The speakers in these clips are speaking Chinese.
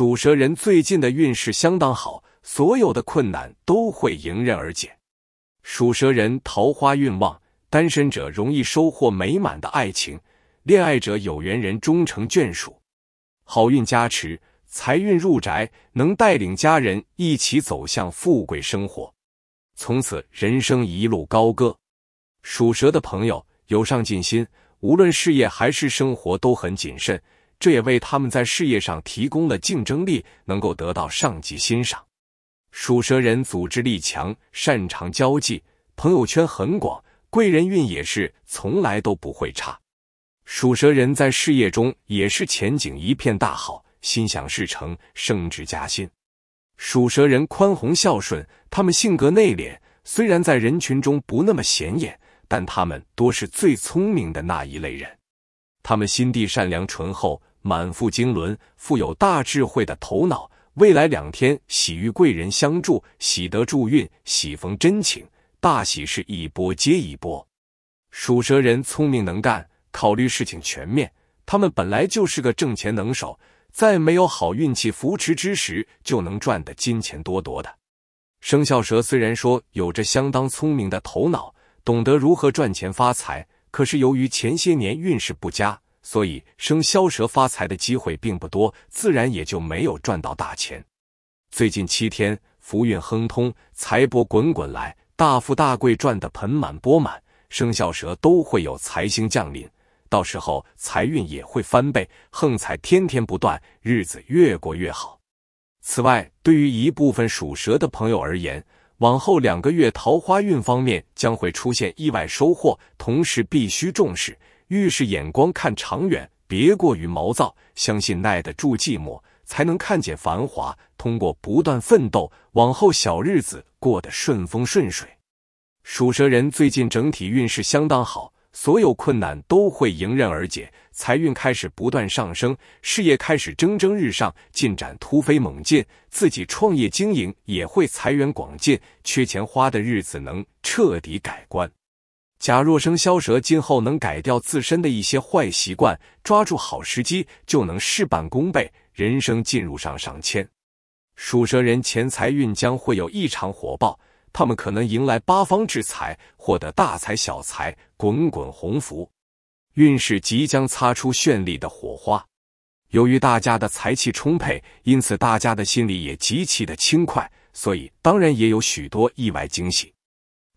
属蛇人最近的运势相当好，所有的困难都会迎刃而解。属蛇人桃花运旺，单身者容易收获美满的爱情，恋爱者有缘人终成眷属。好运加持，财运入宅，能带领家人一起走向富贵生活，从此人生一路高歌。属蛇的朋友有上进心，无论事业还是生活都很谨慎。这也为他们在事业上提供了竞争力，能够得到上级欣赏。属蛇人组织力强，擅长交际，朋友圈很广，贵人运也是从来都不会差。属蛇人在事业中也是前景一片大好，心想事成，升职加薪。属蛇人宽宏孝顺，他们性格内敛，虽然在人群中不那么显眼，但他们多是最聪明的那一类人。他们心地善良、淳厚。满腹经纶、富有大智慧的头脑，未来两天喜遇贵人相助，喜得助运，喜逢真情，大喜事一波接一波。属蛇人聪明能干，考虑事情全面，他们本来就是个挣钱能手，在没有好运气扶持之时，就能赚的金钱多多的。生肖蛇虽然说有着相当聪明的头脑，懂得如何赚钱发财，可是由于前些年运势不佳。所以，生肖蛇发财的机会并不多，自然也就没有赚到大钱。最近七天，福运亨通，财帛滚滚来，大富大贵，赚得盆满钵满。生肖蛇都会有财星降临，到时候财运也会翻倍，横财天天不断，日子越过越好。此外，对于一部分属蛇的朋友而言，往后两个月桃花运方面将会出现意外收获，同时必须重视。遇事眼光看长远，别过于毛躁，相信耐得住寂寞，才能看见繁华。通过不断奋斗，往后小日子过得顺风顺水。属蛇人最近整体运势相当好，所有困难都会迎刃而解，财运开始不断上升，事业开始蒸蒸日上，进展突飞猛进，自己创业经营也会财源广进，缺钱花的日子能彻底改观。假若生肖蛇今后能改掉自身的一些坏习惯，抓住好时机，就能事半功倍，人生进入上上签。属蛇人钱财运将会有异常火爆，他们可能迎来八方之财，获得大财小财，滚滚鸿福，运势即将擦出绚丽的火花。由于大家的财气充沛，因此大家的心里也极其的轻快，所以当然也有许多意外惊喜。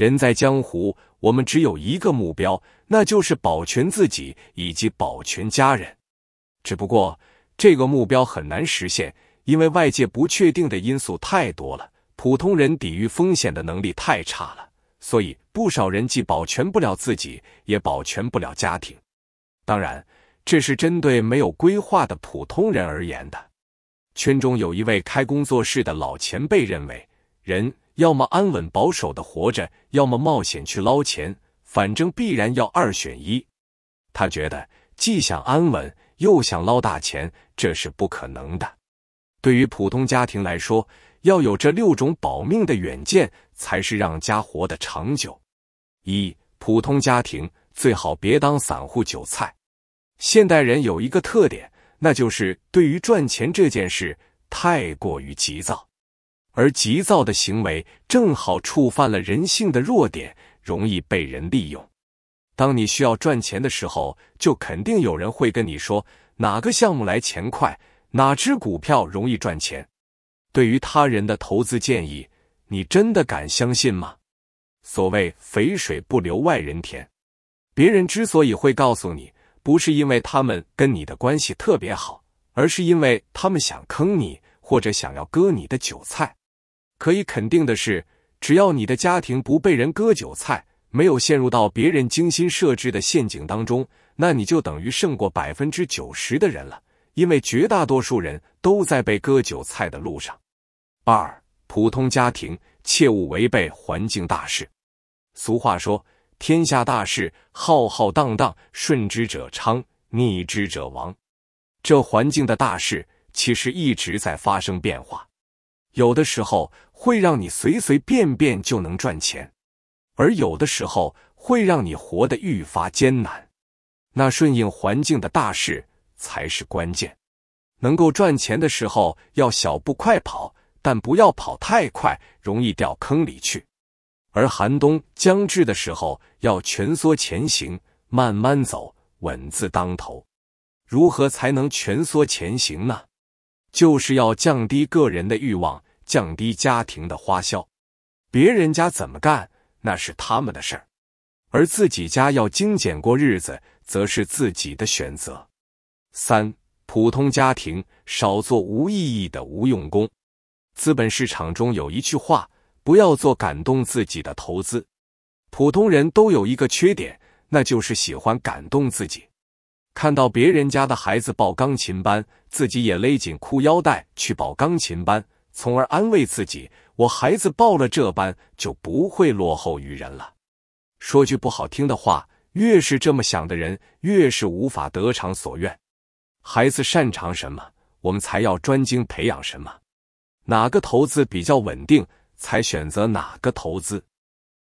人在江湖，我们只有一个目标，那就是保全自己以及保全家人。只不过这个目标很难实现，因为外界不确定的因素太多了，普通人抵御风险的能力太差了，所以不少人既保全不了自己，也保全不了家庭。当然，这是针对没有规划的普通人而言的。圈中有一位开工作室的老前辈认为，人。要么安稳保守的活着，要么冒险去捞钱，反正必然要二选一。他觉得，既想安稳，又想捞大钱，这是不可能的。对于普通家庭来说，要有这六种保命的远见，才是让家活得长久。一、普通家庭最好别当散户韭菜。现代人有一个特点，那就是对于赚钱这件事太过于急躁。而急躁的行为正好触犯了人性的弱点，容易被人利用。当你需要赚钱的时候，就肯定有人会跟你说哪个项目来钱快，哪只股票容易赚钱。对于他人的投资建议，你真的敢相信吗？所谓肥水不流外人田，别人之所以会告诉你，不是因为他们跟你的关系特别好，而是因为他们想坑你，或者想要割你的韭菜。可以肯定的是，只要你的家庭不被人割韭菜，没有陷入到别人精心设置的陷阱当中，那你就等于胜过百分之九十的人了。因为绝大多数人都在被割韭菜的路上。二、普通家庭切勿违背环境大势。俗话说：“天下大势，浩浩荡荡，顺之者昌，逆之者亡。”这环境的大势其实一直在发生变化，有的时候。会让你随随便便就能赚钱，而有的时候会让你活得愈发艰难。那顺应环境的大势才是关键。能够赚钱的时候要小步快跑，但不要跑太快，容易掉坑里去。而寒冬将至的时候要蜷缩前行，慢慢走，稳字当头。如何才能蜷缩前行呢？就是要降低个人的欲望。降低家庭的花销，别人家怎么干那是他们的事儿，而自己家要精简过日子，则是自己的选择。三、普通家庭少做无意义的无用功。资本市场中有一句话：不要做感动自己的投资。普通人都有一个缺点，那就是喜欢感动自己。看到别人家的孩子报钢琴班，自己也勒紧裤腰带去报钢琴班。从而安慰自己，我孩子报了这般就不会落后于人了。说句不好听的话，越是这么想的人，越是无法得偿所愿。孩子擅长什么，我们才要专精培养什么；哪个投资比较稳定，才选择哪个投资。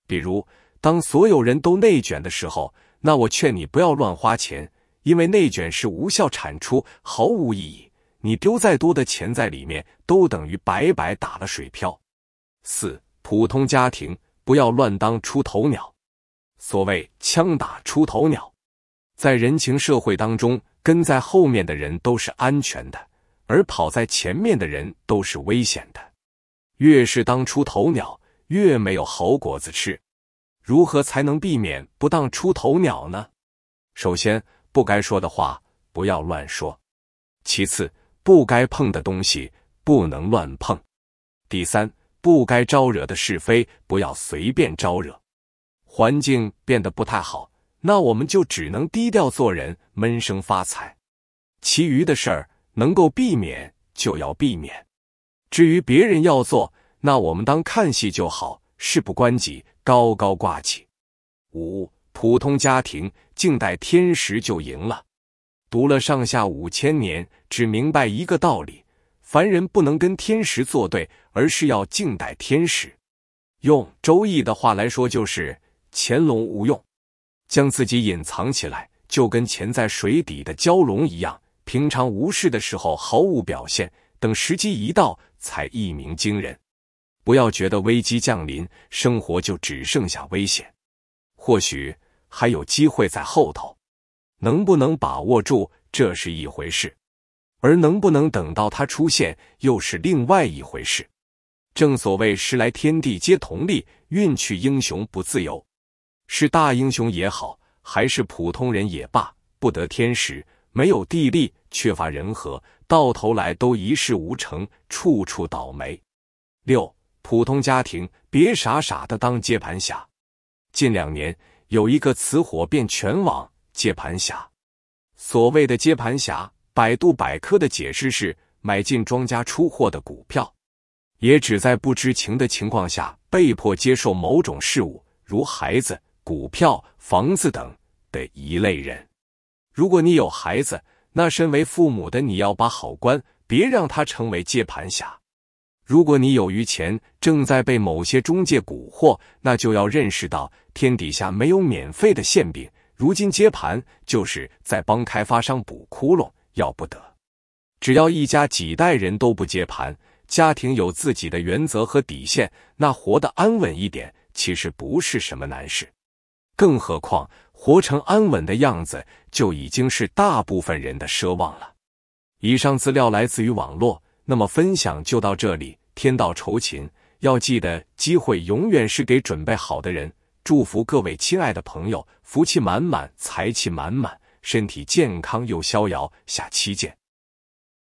比如，当所有人都内卷的时候，那我劝你不要乱花钱，因为内卷是无效产出，毫无意义。你丢再多的钱在里面，都等于白白打了水漂。四、普通家庭不要乱当出头鸟。所谓“枪打出头鸟”，在人情社会当中，跟在后面的人都是安全的，而跑在前面的人都是危险的。越是当出头鸟，越没有好果子吃。如何才能避免不当出头鸟呢？首先，不该说的话不要乱说；其次，不该碰的东西不能乱碰。第三，不该招惹的是非不要随便招惹。环境变得不太好，那我们就只能低调做人，闷声发财。其余的事儿能够避免就要避免。至于别人要做，那我们当看戏就好，事不关己，高高挂起。五，普通家庭静待天时就赢了。读了上下五千年，只明白一个道理：凡人不能跟天时作对，而是要静待天时。用《周易》的话来说，就是“潜龙勿用”，将自己隐藏起来，就跟潜在水底的蛟龙一样，平常无事的时候毫无表现，等时机一到，才一鸣惊人。不要觉得危机降临，生活就只剩下危险，或许还有机会在后头。能不能把握住，这是一回事；而能不能等到他出现，又是另外一回事。正所谓“时来天地皆同力，运去英雄不自由”。是大英雄也好，还是普通人也罢，不得天时，没有地利，缺乏人和，到头来都一事无成，处处倒霉。六，普通家庭别傻傻的当接盘侠。近两年有一个词火遍全网。接盘侠，所谓的接盘侠，百度百科的解释是：买进庄家出货的股票，也指在不知情的情况下被迫接受某种事物，如孩子、股票、房子等的一类人。如果你有孩子，那身为父母的你要把好关，别让他成为接盘侠。如果你有余钱，正在被某些中介蛊惑，那就要认识到天底下没有免费的馅饼。如今接盘就是在帮开发商补窟窿，要不得。只要一家几代人都不接盘，家庭有自己的原则和底线，那活得安稳一点，其实不是什么难事。更何况，活成安稳的样子，就已经是大部分人的奢望了。以上资料来自于网络，那么分享就到这里。天道酬勤，要记得，机会永远是给准备好的人。祝福各位亲爱的朋友，福气满满，财气满满，身体健康又逍遥。下期见。